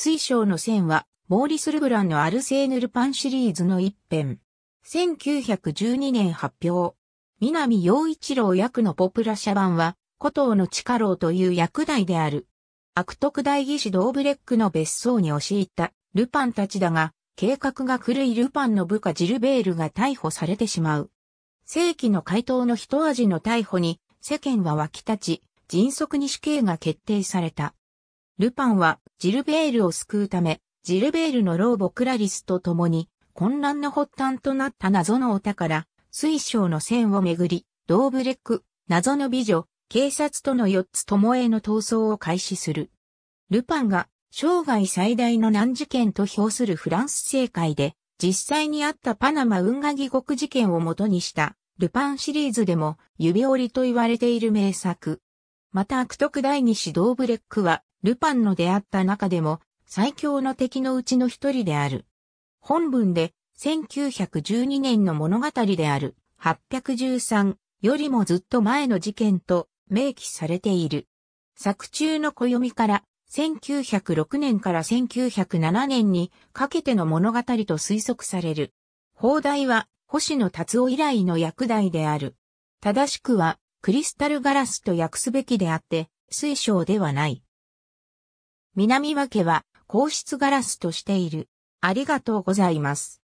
水晶の線は、モーリス・ルブランのアルセーヌ・ルパンシリーズの一編。1912年発表。南洋一郎役のポプラ社版は、古藤の地下牢という役代である。悪徳大義士ドーブレックの別荘に押し入ったルパンたちだが、計画が狂いルパンの部下ジルベールが逮捕されてしまう。正規の回答の一味の逮捕に世間は沸き立ち、迅速に死刑が決定された。ルパンはジルベールを救うため、ジルベールの老母クラリスと共に混乱の発端となった謎のお宝、水晶の線をめぐり、ドーブレック、謎の美女、警察との四つ共への闘争を開始する。ルパンが生涯最大の難事件と評するフランス政界で、実際にあったパナマ運河疑国事件をもとにした、ルパンシリーズでも指折りと言われている名作。また悪徳第二子ドーブレックは、ルパンの出会った中でも最強の敵のうちの一人である。本文で1912年の物語である813よりもずっと前の事件と明記されている。作中の暦から1906年から1907年にかけての物語と推測される。放題は星野達夫以来の薬題である。正しくはクリスタルガラスと訳すべきであって、水晶ではない。南和は皇室ガラスとしている。ありがとうございます。